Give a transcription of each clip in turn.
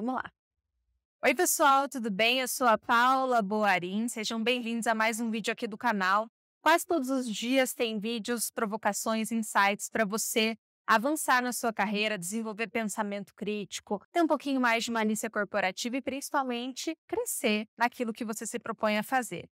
vamos lá. Oi, pessoal, tudo bem? Eu sou a Paula Boarim. Sejam bem-vindos a mais um vídeo aqui do canal. Quase todos os dias tem vídeos, provocações, insights para você avançar na sua carreira, desenvolver pensamento crítico, ter um pouquinho mais de malícia corporativa e principalmente crescer naquilo que você se propõe a fazer.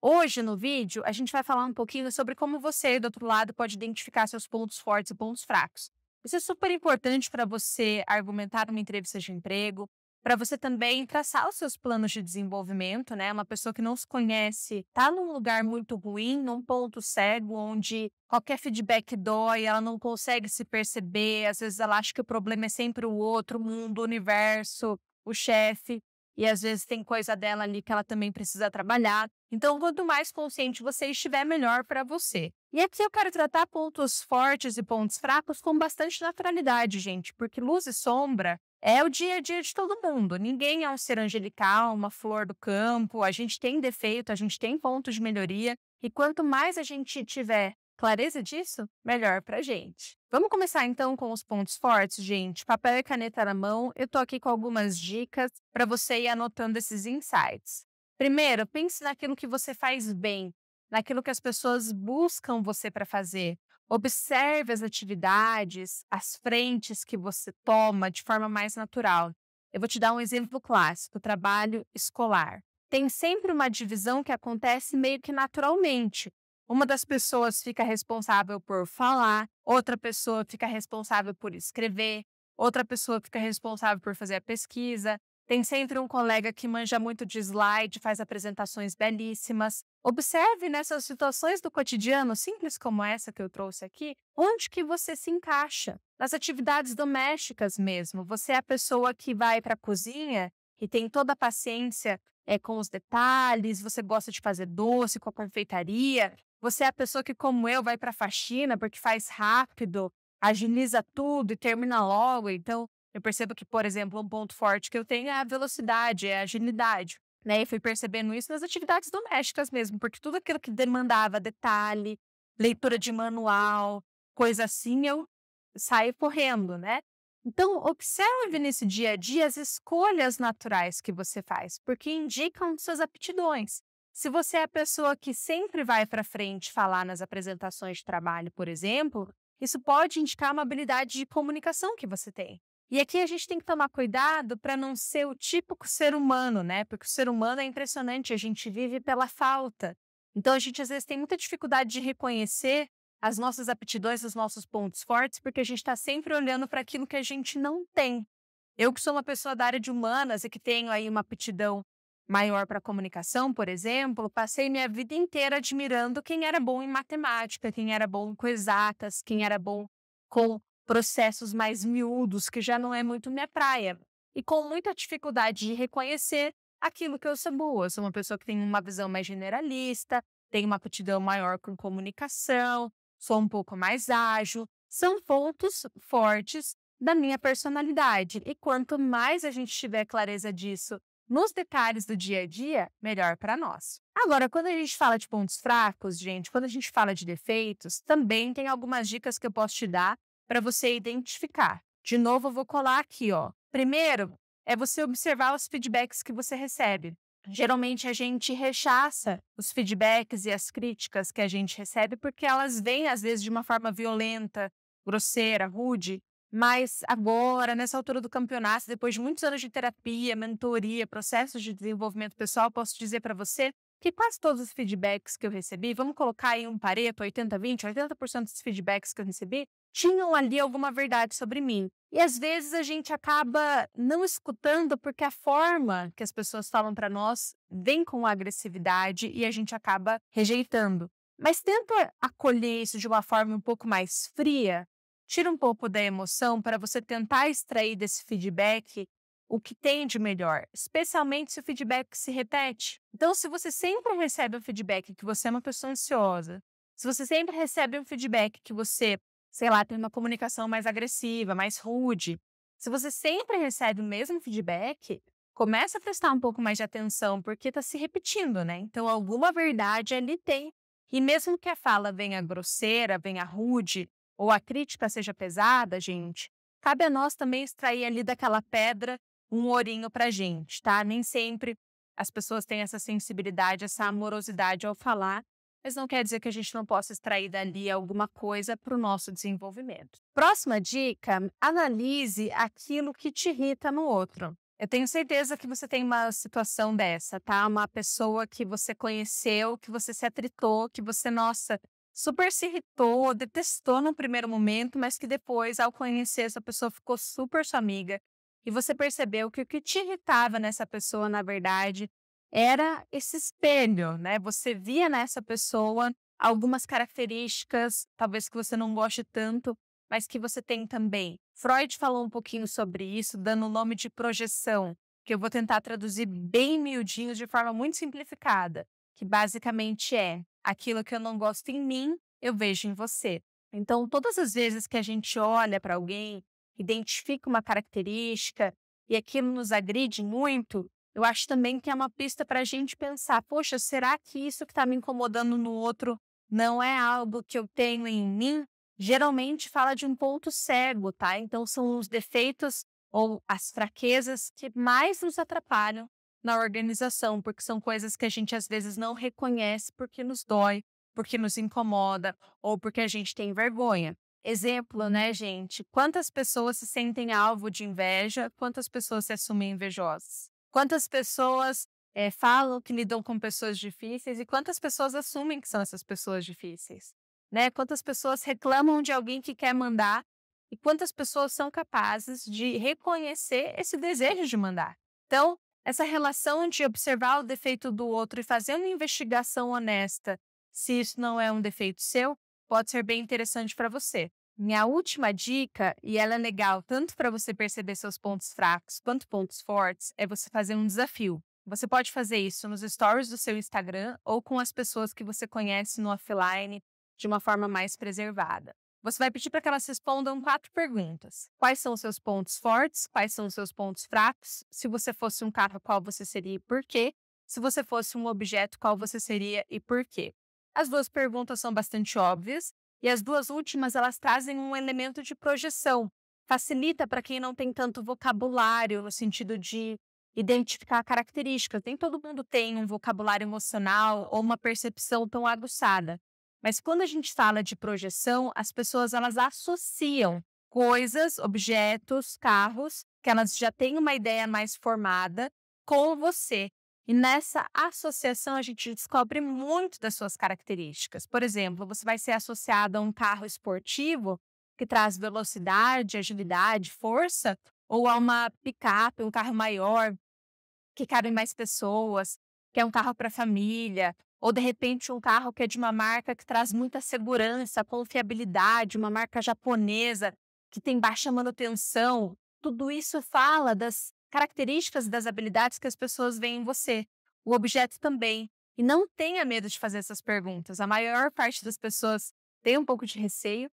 Hoje no vídeo a gente vai falar um pouquinho sobre como você do outro lado pode identificar seus pontos fortes e pontos fracos. Isso é super importante para você argumentar numa entrevista de emprego, para você também traçar os seus planos de desenvolvimento, né? Uma pessoa que não se conhece tá num lugar muito ruim, num ponto cego, onde qualquer feedback dói, ela não consegue se perceber, às vezes ela acha que o problema é sempre o outro, o mundo, o universo, o chefe. E às vezes tem coisa dela ali que ela também precisa trabalhar. Então, quanto mais consciente você estiver, melhor para você. E aqui eu quero tratar pontos fortes e pontos fracos com bastante naturalidade, gente, porque luz e sombra é o dia a dia de todo mundo. Ninguém é um ser angelical, uma flor do campo. A gente tem defeito, a gente tem pontos de melhoria. E quanto mais a gente tiver clareza disso, melhor para gente. Vamos começar então com os pontos fortes, gente. Papel e caneta na mão. Eu tô aqui com algumas dicas para você ir anotando esses insights. Primeiro, pense naquilo que você faz bem, naquilo que as pessoas buscam você para fazer. Observe as atividades, as frentes que você toma de forma mais natural. Eu vou te dar um exemplo clássico: trabalho escolar. Tem sempre uma divisão que acontece meio que naturalmente. Uma das pessoas fica responsável por falar, outra pessoa fica responsável por escrever, outra pessoa fica responsável por fazer a pesquisa. Tem sempre um colega que manja muito de slide, faz apresentações belíssimas. Observe nessas situações do cotidiano, simples como essa que eu trouxe aqui, onde que você se encaixa. Nas atividades domésticas mesmo. Você é a pessoa que vai para a cozinha e tem toda a paciência é, com os detalhes, você gosta de fazer doce, com a confeitaria, você é a pessoa que, como eu, vai para faxina porque faz rápido, agiliza tudo e termina logo. Então, eu percebo que, por exemplo, um ponto forte que eu tenho é a velocidade, é a agilidade. Né? E fui percebendo isso nas atividades domésticas mesmo, porque tudo aquilo que demandava detalhe, leitura de manual, coisa assim, eu saio correndo, né? Então, observe nesse dia a dia as escolhas naturais que você faz, porque indicam suas aptidões. Se você é a pessoa que sempre vai para frente falar nas apresentações de trabalho, por exemplo, isso pode indicar uma habilidade de comunicação que você tem. E aqui a gente tem que tomar cuidado para não ser o típico ser humano, né? Porque o ser humano é impressionante, a gente vive pela falta. Então a gente às vezes tem muita dificuldade de reconhecer as nossas aptidões, os nossos pontos fortes, porque a gente está sempre olhando para aquilo que a gente não tem. Eu que sou uma pessoa da área de humanas e que tenho aí uma aptidão maior para comunicação, por exemplo, passei minha vida inteira admirando quem era bom em matemática, quem era bom com exatas, quem era bom com processos mais miúdos, que já não é muito minha praia. E com muita dificuldade de reconhecer aquilo que eu sou boa. Eu sou uma pessoa que tem uma visão mais generalista, tem uma aptidão maior com comunicação, sou um pouco mais ágil. São pontos fortes da minha personalidade. E quanto mais a gente tiver clareza disso nos detalhes do dia a dia, melhor para nós. Agora, quando a gente fala de pontos fracos, gente, quando a gente fala de defeitos, também tem algumas dicas que eu posso te dar para você identificar. De novo, eu vou colar aqui, ó. Primeiro, é você observar os feedbacks que você recebe. Geralmente a gente rechaça os feedbacks e as críticas que a gente recebe porque elas vêm às vezes de uma forma violenta, grosseira, rude, mas agora, nessa altura do campeonato, depois de muitos anos de terapia, mentoria, processos de desenvolvimento pessoal, posso dizer para você que quase todos os feedbacks que eu recebi, vamos colocar em um pareto, 80-20, 80% dos feedbacks que eu recebi, tinham ali alguma verdade sobre mim. E às vezes a gente acaba não escutando porque a forma que as pessoas falam para nós vem com agressividade e a gente acaba rejeitando. Mas tenta acolher isso de uma forma um pouco mais fria tira um pouco da emoção para você tentar extrair desse feedback o que tem de melhor, especialmente se o feedback se repete. Então, se você sempre recebe um feedback que você é uma pessoa ansiosa, se você sempre recebe um feedback que você, sei lá, tem uma comunicação mais agressiva, mais rude, se você sempre recebe o mesmo feedback, começa a prestar um pouco mais de atenção, porque está se repetindo, né? Então, alguma verdade ali tem. E mesmo que a fala venha grosseira, venha rude, ou a crítica seja pesada, gente, cabe a nós também extrair ali daquela pedra um ourinho para gente, tá? Nem sempre as pessoas têm essa sensibilidade, essa amorosidade ao falar, mas não quer dizer que a gente não possa extrair dali alguma coisa para o nosso desenvolvimento. Próxima dica: analise aquilo que te irrita no outro. Eu tenho certeza que você tem uma situação dessa, tá? Uma pessoa que você conheceu, que você se atritou, que você, nossa, super se irritou, detestou no primeiro momento, mas que depois, ao conhecer essa pessoa, ficou super sua amiga. E você percebeu que o que te irritava nessa pessoa, na verdade, era esse espelho, né? Você via nessa pessoa algumas características, talvez que você não goste tanto, mas que você tem também. Freud falou um pouquinho sobre isso, dando o nome de projeção, que eu vou tentar traduzir bem miudinho de forma muito simplificada, que basicamente é Aquilo que eu não gosto em mim, eu vejo em você. Então, todas as vezes que a gente olha para alguém, identifica uma característica e aquilo nos agride muito, eu acho também que é uma pista para a gente pensar: poxa, será que isso que está me incomodando no outro não é algo que eu tenho em mim? Geralmente fala de um ponto cego, tá? Então, são os defeitos ou as fraquezas que mais nos atrapalham na organização, porque são coisas que a gente às vezes não reconhece porque nos dói, porque nos incomoda ou porque a gente tem vergonha. Exemplo, né, gente? Quantas pessoas se sentem alvo de inveja? Quantas pessoas se assumem invejosas? Quantas pessoas é, falam que lidam com pessoas difíceis e quantas pessoas assumem que são essas pessoas difíceis? Né? Quantas pessoas reclamam de alguém que quer mandar e quantas pessoas são capazes de reconhecer esse desejo de mandar? Então, essa relação de observar o defeito do outro e fazer uma investigação honesta, se isso não é um defeito seu, pode ser bem interessante para você. Minha última dica, e ela é legal tanto para você perceber seus pontos fracos quanto pontos fortes, é você fazer um desafio. Você pode fazer isso nos stories do seu Instagram ou com as pessoas que você conhece no offline de uma forma mais preservada. Você vai pedir para que elas respondam quatro perguntas. Quais são os seus pontos fortes? Quais são os seus pontos fracos? Se você fosse um carro, qual você seria e por quê? Se você fosse um objeto, qual você seria e por quê? As duas perguntas são bastante óbvias e as duas últimas elas trazem um elemento de projeção. Facilita para quem não tem tanto vocabulário no sentido de identificar características. Nem todo mundo tem um vocabulário emocional ou uma percepção tão aguçada. Mas quando a gente fala de projeção, as pessoas elas associam coisas, objetos, carros, que elas já têm uma ideia mais formada com você. E nessa associação a gente descobre muito das suas características. Por exemplo, você vai ser associado a um carro esportivo que traz velocidade, agilidade, força, ou a uma picape, um carro maior que cabe mais pessoas, que é um carro para família, ou de repente um carro que é de uma marca que traz muita segurança, confiabilidade, uma marca japonesa que tem baixa manutenção. Tudo isso fala das características e das habilidades que as pessoas veem em você. O objeto também. E não tenha medo de fazer essas perguntas. A maior parte das pessoas tem um pouco de receio,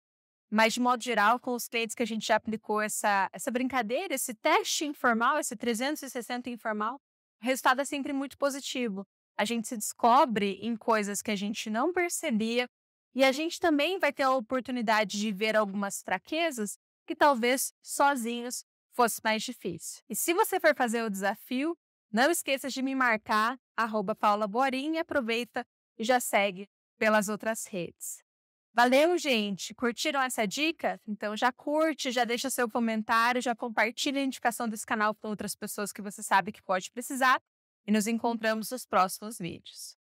mas de modo geral, com os clientes que a gente já aplicou essa, essa brincadeira, esse teste informal, esse 360 informal, o resultado é sempre muito positivo a gente se descobre em coisas que a gente não percebia e a gente também vai ter a oportunidade de ver algumas fraquezas que talvez sozinhos fosse mais difícil. E se você for fazer o desafio, não esqueça de me marcar, arroba Paula e aproveita e já segue pelas outras redes. Valeu, gente! Curtiram essa dica? Então já curte, já deixa seu comentário, já compartilha a indicação desse canal para outras pessoas que você sabe que pode precisar e nos encontramos nos próximos vídeos.